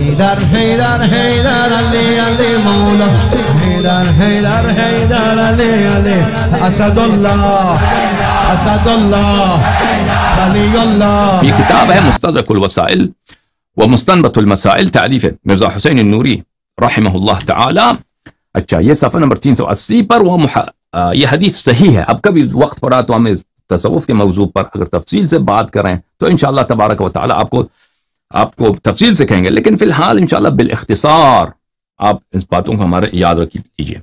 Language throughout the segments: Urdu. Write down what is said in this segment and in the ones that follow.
هيدر هيدر هيدر علي علي مولا هيدر هيدر هيدر علي علي أسد الله أسد الله الله في كتاب مستدرك الوسائل ومستنبط المسائل تعليفه مرزا حسين النوري رحمه الله تعالى अच्छा ये सफ़ा नंबर 380 آ... یہ حدیث صحیح ہے اب کبھی وقت پڑا تو तो تصوف کے موضوع پر اگر تفصیل سے بات کریں تو انشاءاللہ تبارک و تعالی آپ کو آپ کو تفصیل سے کہیں گے لیکن فی الحال انشاءاللہ بالاختصار آپ اس باتوں کو ہمارے یاد رکھیے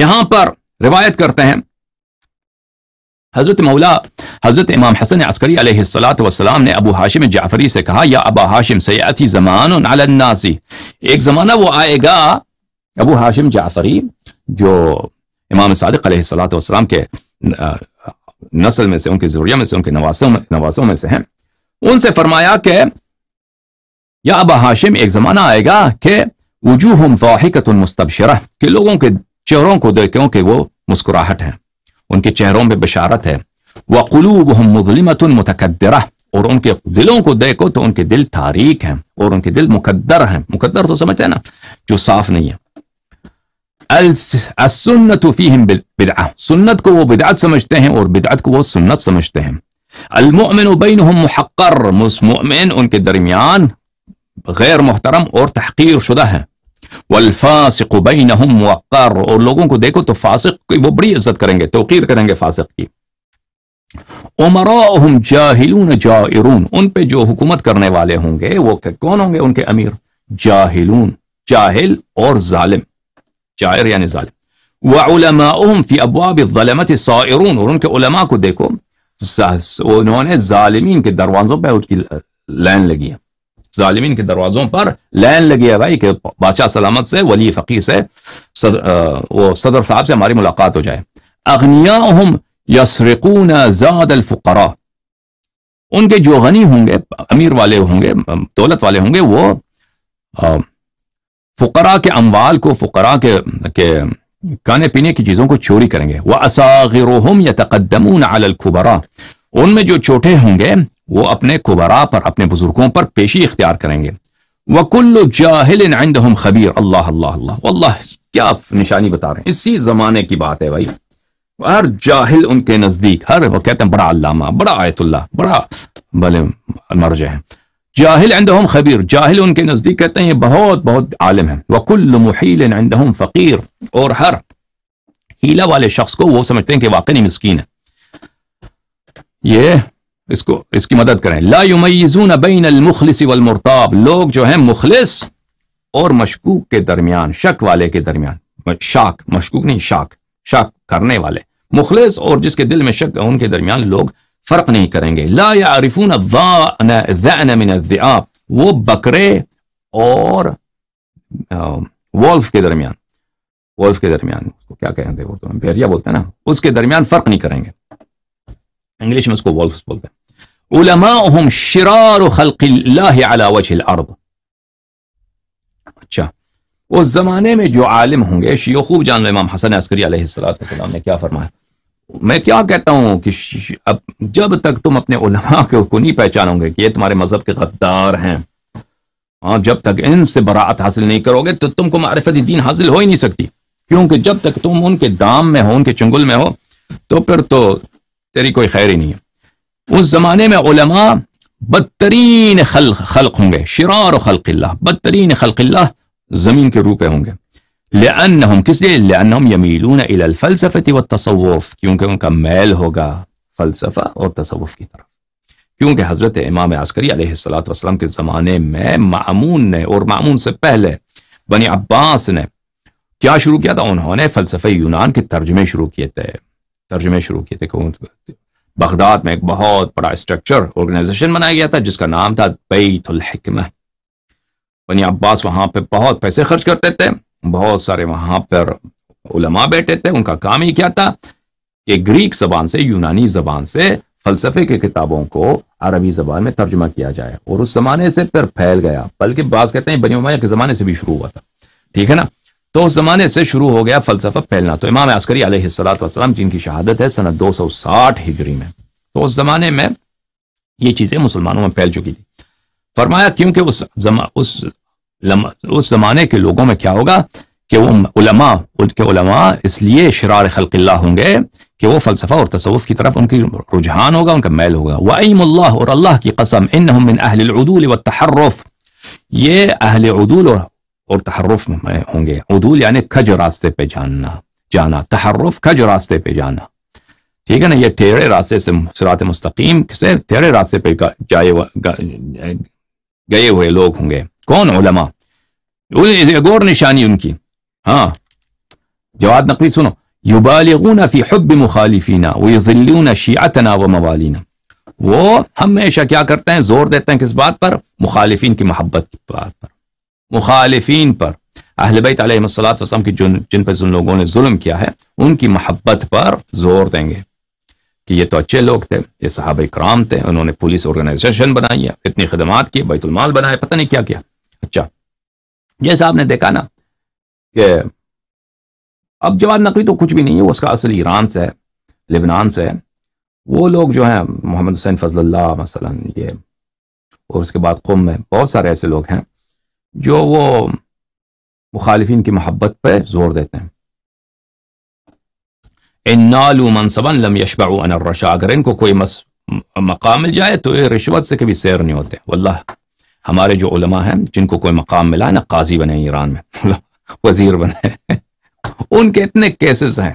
یہاں پر روایت کرتے ہیں حضرت مولا حضرت امام حسن عسکری علیہ السلاۃ والسلام نے ابو ہاشم جعفری سے کہا یا ابا ہاشم سیاتی زمان علی الناس ایک زمانہ وہ آئے گا ابو ہاشم جعفری جو امام صادق علیہ السلاۃ والسلام کے نسل میں سے ان کے ذریعہ میں سے ان کے نواسوں میں نواسوں میں سے ہیں ان سے فرمایا کہ یا ابا ہاشم ایک زمانہ آئے گا کہ وجوہ واحقۃ مستبشرہ کہ لوگوں کے چہروں کو دیکھیں کہ وہ مسکراہٹ ہیں ان کے چہروں میں بشارت ہے وہ قلوب ہم اور ان کے دلوں کو دیکھو تو ان کے دل تاریک ہیں اور ان کے دل مقدر ہیں مقدر تو سمجھتے ہیں نا جو صاف نہیں ہے سنت کو وہ بدعت سمجھتے ہیں اور بدعت کو وہ سنت سمجھتے ہیں المؤمن بينهم محقر مس مؤمن اون كدرميان غير محترم اور تحقير شده والفاسق بينهم وقر اور لوگوں کو دیکھو تو فاسق کی وہ بڑی عزت کریں گے توقیر کریں گے فاسق کی امراؤهم جاہلون جائرون ان پہ جو حکومت کرنے والے ہوں گے وہ کون ہوں گے ان کے امیر جاہلون جاہل اور ظالم جائر یعنی ظالم وعلماؤهم في ابواب الظلمة صائرون اور ان کے علماء کو دیکھو انہوں نے ظالمین کے دروازوں پہ لین لگی ہے ظالمین کے دروازوں پر لین لگی ہے بھائی کہ بادشاہ سلامت سے ولی فقیر سے صدر صاحب سے ہماری ملاقات ہو جائے یسرقون زاد الفقراء ان کے جو غنی ہوں گے امیر والے ہوں گے دولت والے ہوں گے وہ فقراء کے اموال کو فقراء کے کھانے پینے کی چیزوں کو چوری کریں گے وَأَسَاغِرُهُمْ يَتَقَدَّمُونَ عَلَى الْكُبَرَا ان میں جو چھوٹے ہوں گے وہ اپنے کبرا پر اپنے بزرگوں پر پیشی اختیار کریں گے وَكُلُّ جَاهِلٍ عِنْدَهُمْ خَبِيرٌ اللہ اللہ اللہ واللہ کیا نشانی بتا رہے ہیں اسی زمانے کی بات ہے بھائی ہر جاہل ان کے نزدیک ہر وہ کہتے ہیں بڑا علامہ بڑا آیت اللہ بڑا بھلے مرجع ہیں جاہل جاہل خبیر ان کے نزدیک کہتے ہیں یہ بہت بہت عالم ہیں فقیر اور ہر ہیلا والے شخص کو وہ سمجھتے ہیں کہ واقعی مسکین ہے یہ اس کی مدد کریں لا بین المخلص والمرتاب لوگ جو ہیں مخلص اور مشکوک کے درمیان شک والے کے درمیان شاک مشکوک نہیں شاک شاک کرنے والے مخلص اور جس کے دل میں شک ان کے درمیان لوگ فرق نہیں کریں گے لا یعرفون الذعن من الذعاب وہ بکرے اور وولف کے درمیان وولف کے درمیان اس کو کیا کہیں گے وہ تو بھیریا بولتے ہیں نا اس کے درمیان فرق نہیں کریں گے انگلش میں اس کو وولفز بولتے ہیں علماءهم شرار خلق اللہ علی وجه الارض اچھا اس زمانے میں جو عالم ہوں گے شیخ خوب جان امام حسن عسکری علیہ السلام نے کیا فرمایا میں کیا کہتا ہوں کہ جب تک تم اپنے علماء کے نہیں پہچانو گے کہ یہ تمہارے مذہب کے غدار ہیں اور ہاں، جب تک ان سے براعت حاصل نہیں کرو گے تو تم کو معرفت دین حاصل ہو ہی نہیں سکتی کیونکہ جب تک تم ان کے دام میں ہو ان کے چنگل میں ہو تو پھر تو تیری کوئی خیر ہی نہیں ہے اس زمانے میں علماء بدترین خلق خلق ہوں گے شرار و خلق اللہ بدترین خلق اللہ زمین کے روپے ہوں گے کس لیے لأنهم یمیلون الى الفلسفة والتصوف کیونکہ ان کا میل ہوگا فلسفہ اور تصوف کی طرف کیونکہ حضرت امام عسکری علیہ السلام کے زمانے میں معمون نے اور معمون سے پہلے بنی عباس نے کیا شروع کیا تھا انہوں نے فلسفہ یونان کے ترجمے شروع کیے تھے ترجمے شروع کیے تھے بغداد میں ایک بہت بڑا اسٹرکچر آرگنائزیشن بنایا گیا تھا جس کا نام تھا بیت الحکمہ بنی عباس وہاں پہ بہت پیسے خرچ کرتے تھے بہت سارے وہاں پر علماء بیٹھے تھے ان کا کام ہی کیا تھا کہ گریک زبان سے یونانی زبان سے فلسفے کے کتابوں کو عربی زبان میں ترجمہ کیا جائے اور اس زمانے سے پھر پھیل گیا بلکہ بعض کہتے ہیں بنی امیہ کے زمانے سے بھی شروع ہوا تھا ٹھیک ہے نا تو اس زمانے سے شروع ہو گیا فلسفہ پھیلنا تو امام عسکری علیہ السلام جن کی شہادت ہے سنت دو سو ساٹھ ہجری میں تو اس زمانے میں یہ چیزیں مسلمانوں میں پھیل چکی تھی فرمایا کیونکہ اس اس زمانے کے لوگوں میں کیا ہوگا کہ وہ علماء ان کے علماء اس لیے شرار خلق اللہ ہوں گے کہ وہ فلسفہ اور تصوف کی طرف ان کی رجحان ہوگا ان کا میل ہوگا وعیم اللہ اور اللہ کی قسم انہم من اہل العدول والتحرف یہ اہل عدول اور تحرف میں ہوں گے عدول یعنی کھج راستے پہ جاننا جانا تحرف کھج راستے پہ جانا ٹھیک ہے نا یہ ٹھیرے راستے سے سرات مستقیم سے ٹھیرے راستے پہ جائے گئے ہوئے لوگ ہوں گے کون علماء غور نشانی ان کی ہاں جواد نقوی موالینا وہ ہمیشہ کیا کرتے ہیں زور دیتے ہیں کس بات پر مخالفین کی محبت کی بات پر مخالفین پر اہل بیت علیہ کی جن پہ جن لوگوں نے ظلم کیا ہے ان کی محبت پر زور دیں گے کہ یہ تو اچھے لوگ تھے یہ صحابہ اکرام تھے انہوں نے پولیس آرگنائزیشن بنائی ہے اتنی خدمات کی بیت المال بنائے پتہ نہیں کیا کیا جیسا آپ نے دیکھا نا کہ اب جواد نقوی تو کچھ بھی نہیں ہے وہ اس کا اصل ایران سے ہے لبنان سے ہے وہ لوگ جو ہیں محمد حسین فضل اللہ مثلا یہ اور اس کے بعد قوم میں بہت سارے ایسے لوگ ہیں جو وہ مخالفین کی محبت پہ زور دیتے ہیں اگر ان کو کوئی مقامل جائے تو یہ رشوت سے کبھی سیر نہیں ہوتے واللہ ہمارے جو علماء ہیں جن کو کوئی مقام ملا نا قاضی بنے ایران میں وزیر بنے ان کے اتنے کیسز ہیں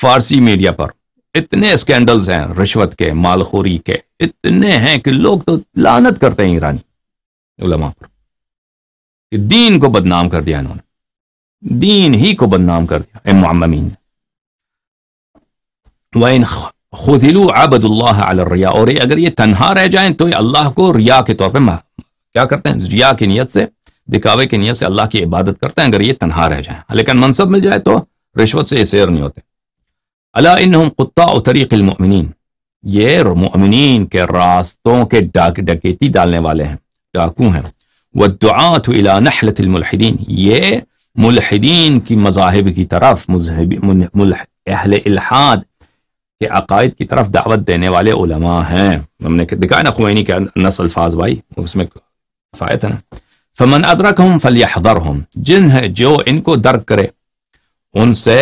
فارسی میڈیا پر اتنے اسکینڈلز ہیں رشوت کے مالخوری کے اتنے ہیں کہ لوگ تو لانت کرتے ہیں ایرانی علماء پر دین کو بدنام کر دیا انہوں نے دین ہی کو بدنام کر دیا وَإِن خُذِلُوا نے اللَّهَ عَلَى الرِّيَا اور اگر یہ تنہا رہ جائیں تو یہ اللہ کو ریا کے طور پہ کیا کرتے ہیں ریا کی نیت سے دکھاوے کی نیت سے اللہ کی عبادت کرتے ہیں اگر یہ تنہا رہ جائیں لیکن منصب مل جائے تو رشوت سے یہ سیر نہیں ہوتے اللہ انہم قطع طریق المؤمنین یہ مؤمنین کے راستوں کے ڈاک ڈکیتی ڈالنے والے ہیں ڈاکو ہیں وہ دعات الا نحلت الملحدین یہ ملحدین کی مذاہب کی طرف مذہبی اہل الحاد کے عقائد کی طرف دعوت دینے والے علماء ہیں ہم نے دکھایا نا خوینی کے نس الفاظ بھائی اس میں فائدہ نا فمن ادرکہم فلیحضرہم جن ہے جو ان کو درک کرے ان سے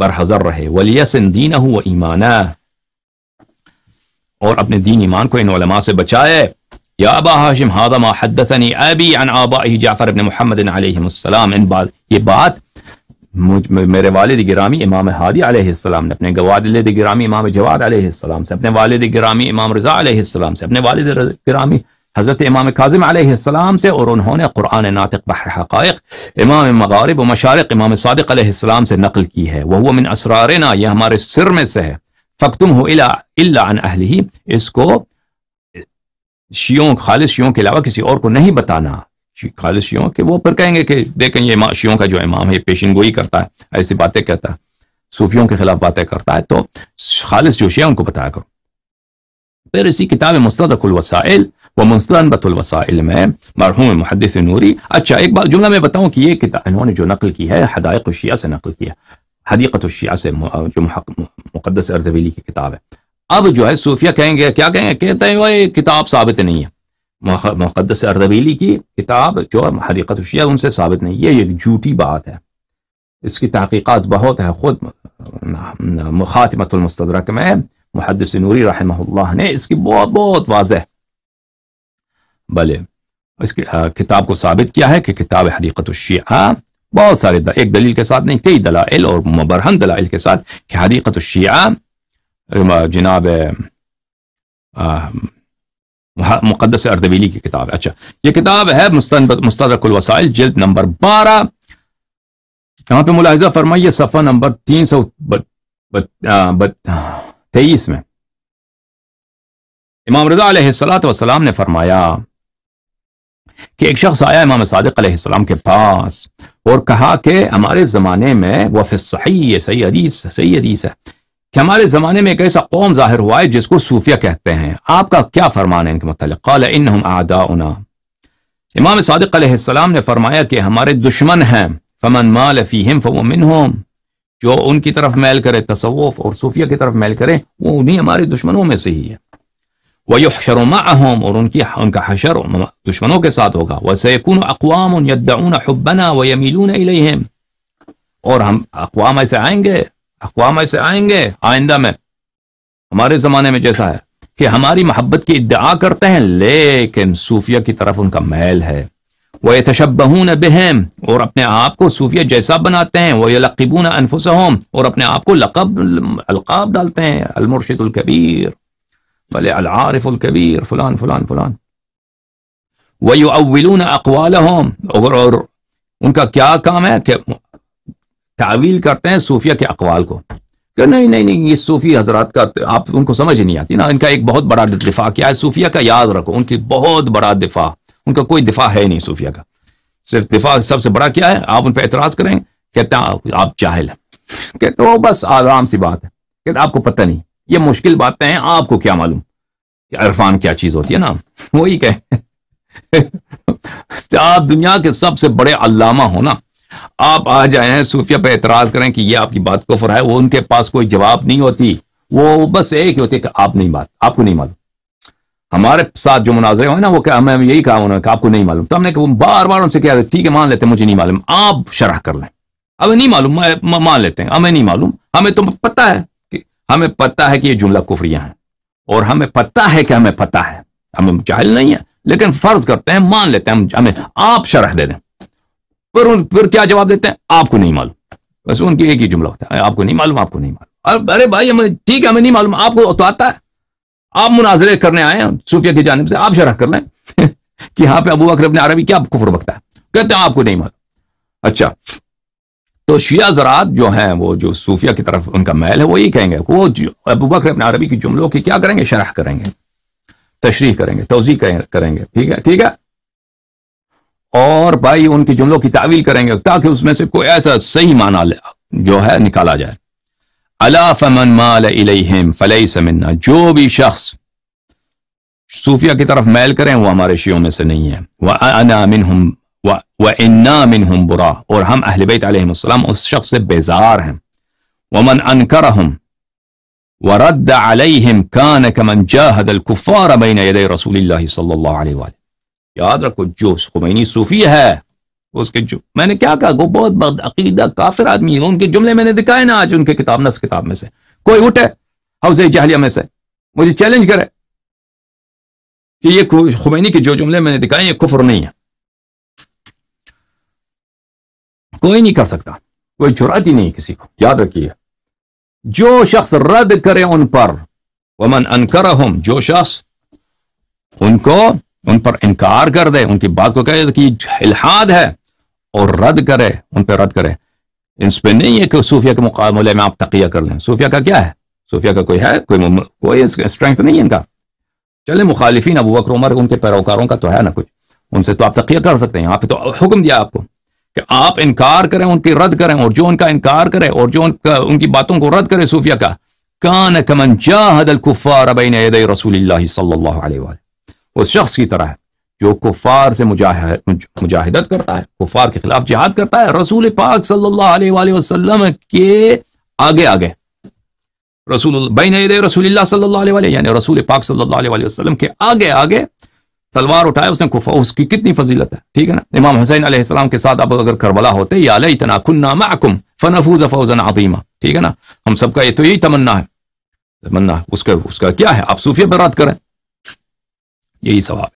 برحضر رہے ولیسن دینہ و ایمانہ اور اپنے دین ایمان کو ان علماء سے بچائے یا ابا ہاشم هذا ما حدثني ابي عن آبائی جعفر ابن محمد علیہ السلام ان بات یہ بات میرے والد گرامی امام حادی علیہ السلام نے اپنے والد گرامی امام جواد علیہ السلام سے اپنے والد گرامی امام رضا علیہ السلام سے اپنے والد گرامی حضرت امام کاظم علیہ السلام سے اور انہوں نے قرآن ناطق بحر حقائق امام مغارب و مشارق امام صادق علیہ السلام سے نقل کی ہے وہ من اسرارنا یہ ہمارے سر میں سے ہے ہو عن اہلی اس کو شیوں خالص شیوں کے علاوہ کسی اور کو نہیں بتانا خالص شیوں کہ وہ پھر کہیں گے کہ دیکھیں یہ شیوں کا جو امام ہے پیشن گوئی کرتا ہے ایسی باتیں کہتا ہے صوفیوں کے خلاف باتیں کرتا ہے تو خالص جو شیوں کو بتایا کرو اسی کتاب الوسائل و مستنبت الوسائل میں مرحوم محدث نوری اچھا ایک بات جملہ میں بتاؤں کہ یہ کتاب انہوں نے جو نقل کی ہے حدائق الشیعہ سے نقل کیا حدیقت الشیعہ سے جو مقدس اردویلی کی کتاب ہے اب جو ہے صوفیہ کہیں گے کیا کہیں گے کہتے ہیں وہ یہ کتاب ثابت نہیں ہے مقدس اردویلی کی کتاب جو حدیقت الشیعہ ان سے ثابت نہیں یہ ایک جھوٹی بات ہے اس کی تحقیقات بہت ہے خود مخاطمۃ المستدرک میں محدث نوری رحمہ اللہ نے اس کی بہت بہت واضح بلے اس کی کتاب کو ثابت کیا ہے کہ کتاب حدیقت الشیعہ بہت سارے دل ایک دلیل کے ساتھ نہیں کئی دلائل اور مبرہن دلائل کے ساتھ کہ حدیقت الشیعہ جناب مقدس اردبیلی کی کتاب ہے اچھا یہ کتاب ہے مستدرک الوسائل جلد نمبر بارہ یہاں پہ ملاحظہ فرمائیے صفحہ نمبر تین سو تیئیس میں امام رضا علیہ السلاۃ و نے فرمایا کہ ایک شخص آیا امام صادق علیہ السلام کے پاس اور کہا کہ ہمارے زمانے میں وہ صحیح ہے صحیح حدیث صحیح حدیث ہے کہ ہمارے زمانے میں ایک ایسا قوم ظاہر ہوا ہے جس کو صوفیہ کہتے ہیں آپ کا کیا فرمان ہے ان کے متعلق قال انہم اعداؤنا امام صادق علیہ السلام نے فرمایا کہ ہمارے دشمن ہیں فمن مال فو جو ان کی طرف میل کرے تصوف اور صوفیہ کی طرف میل کرے وہ انہیں ہمارے دشمنوں میں سے ہی ہے وہ مَعَهُمْ اور ان ان کی کا حشر دشمنوں کے ساتھ ہوگا اور ہم اقوام ایسے آئیں گے اقوام ایسے آئیں گے آئندہ میں ہمارے زمانے میں جیسا ہے کہ ہماری محبت کی ادعا کرتے ہیں لیکن صوفیہ کی طرف ان کا میل ہے وہ تشبہون بہم اور اپنے آپ کو صوفیہ جیسا بناتے ہیں وہ یلقبون انفسہم اور اپنے آپ کو لقب القاب ڈالتے ہیں المرشد الکبیر بلے العارف الکبیر فلان فلان فلان وَيُعَوِّلُونَ أَقْوَالَهُمْ اور, اور ان کا کیا کام ہے کہ تعویل کرتے ہیں صوفیہ کے اقوال کو کہ نہیں نہیں نہیں یہ صوفی حضرات کا آپ ان کو سمجھ نہیں آتی نا ان کا ایک بہت بڑا دفاع کیا ہے صوفیہ کا یاد رکھو ان کی بہت بڑا دفاع ان کا کوئی دفاع ہی نہیں صوفیہ کا صرف دفاع سب سے بڑا کیا ہے آپ ان پہ اعتراض کریں کہتے ہیں آپ چاہ ہیں کہتے ہو بس آرام سی بات ہے کہتے آپ کو پتہ نہیں یہ مشکل باتیں ہیں آپ کو کیا معلوم کہ عرفان کیا چیز ہوتی ہے نا وہی کہیں آپ دنیا کے سب سے بڑے علامہ ہونا آپ آ جائیں صوفیہ پہ اعتراض کریں کہ یہ آپ کی بات کفر ہے وہ ان کے پاس کوئی جواب نہیں ہوتی وہ بس ایک ہوتی ہے کہ آپ نہیں بات آپ کو نہیں معلوم ہمارے ساتھ جو مناظرے ہوئے نا وہ کہا ہمیں یہی کہا انہوں نے کہا آپ کو نہیں معلوم تو ہم نے کہا بار بار ان سے ٹھیک ہے مان لیتے ہیں مجھے نہیں معلوم آپ شرح کر لیں ہمیں نہیں معلوم مان لیتے ہیں ہمیں نہیں معلوم ہمیں تو پتہ ہے کہ ہمیں پتہ ہے کہ یہ جملہ کفریاں ہیں اور ہمیں پتہ ہے کہ ہمیں پتہ ہے ہمیں جاہل نہیں ہے لیکن فرض کرتے ہیں مان لیتے ہیں ہمیں آپ شرح دے دیں پھر پھر کیا جواب دیتے ہیں آپ کو نہیں معلوم بس ان کی ایک ہی جملہ ہوتا ہے آپ کو نہیں معلوم آپ کو نہیں معلوم ارے بھائی ٹھیک ہے ہمیں نہیں معلوم آپ کو تو آتا ہے آپ مناظرے کرنے آئے صوفیہ کی جانب سے آپ شرح کر لیں کہ ہاں پہ ابو بکر اپنے عربی کیا کفر بکتا ہے کہتے ہیں آپ کو نہیں معلوم اچھا تو شیعہ زراعت جو ہیں وہ جو صوفیہ کی طرف ان کا میل ہے وہ یہ کہیں گے وہ ابو اپنے عربی کی جملوں کی کیا کریں گے شرح کریں گے تشریح کریں گے توضیح کریں گے ٹھیک ہے ٹھیک ہے اور بھائی ان کے جملوں کی تعویل کریں گے تاکہ اس میں سے کوئی ایسا صحیح معنی جو ہے نکالا جائے الا فمن مال اليهم فليس منا جو بھی شخص صوفیہ کی طرف میل کریں وہ ہمارے شیعوں میں سے نہیں ہیں وَأَنَا مِنْهُمْ وَإِنَّا مِنْهُمْ بُرَا اور ہم اہل بیت علیہ السلام اس شخص سے بیزار ہیں وَمَنْ أَنْكَرَهُمْ وَرَدَّ عَلَيْهِمْ كَانَ كَمَنْ جَاهَدَ الْكُفَّارَ بَيْنَ يَدَيْ رَسُولِ اللَّهِ صَلَّى اللَّهُ عَلَيْهِ وَالِهِ يا ادرك جو خميني صوفی اس کے جو میں نے کیا کہا وہ بہت بہت عقیدہ کافر آدمی ہے ان کے جملے میں نے دکھائے نا آج ان کے کتاب نس کتاب میں سے کوئی اٹھے حوض جہلیہ میں سے مجھے چیلنج کرے کہ یہ خمینی کے جو جملے میں نے دکھائے یہ کفر نہیں ہے کوئی نہیں کر سکتا کوئی چراتی نہیں کسی کو یاد رکھیے جو شخص رد کرے ان پر ومن انکرہم جو شخص ان کو ان پر انکار کر دے ان کی بات کو کہے کہ الحاد ہے اور رد کرے ان پہ رد کرے اس پہ نہیں ہے کہ صوفیہ کے مقابلے میں آپ تقیہ کر لیں صوفیہ کا کیا ہے صوفیہ کا کوئی ہے کوئی کوئی اسٹرینتھ نہیں ہے ان کا چلے ابو بکر عمر ان کے پیروکاروں کا تو ہے نا کچھ ان سے تو آپ تقیہ کر سکتے ہیں یہاں پہ تو حکم دیا آپ کو کہ آپ انکار کریں ان کی رد کریں اور جو ان کا انکار کرے اور جو ان کی باتوں کو رد کرے صوفیہ کا جاہد الکفار بین رسول اللہ صلی اللہ علیہ وآلہ اس شخص کی طرح ہے جو کفار سے مجاہدت کرتا ہے کفار کے خلاف جہاد کرتا ہے رسول پاک صلی اللہ علیہ وآلہ وسلم کے آگے آگے رسول بین رسول اللہ صلی اللہ علیہ وآلہ یعنی رسول پاک صلی اللہ علیہ وآلہ وسلم کے آگے آگے تلوار اٹھائے اس نے کفا اس کی کتنی فضیلت ہے ٹھیک ہے نا امام حسین علیہ السلام کے ساتھ اب اگر کربلا ہوتے یا معکم فنفوز فوزا ٹھیک ہے نا ہم سب کا یہ تو یہی تمنا ہے تمنا اس کا کیا ہے آپ صوفیہ برات کریں یہی سوال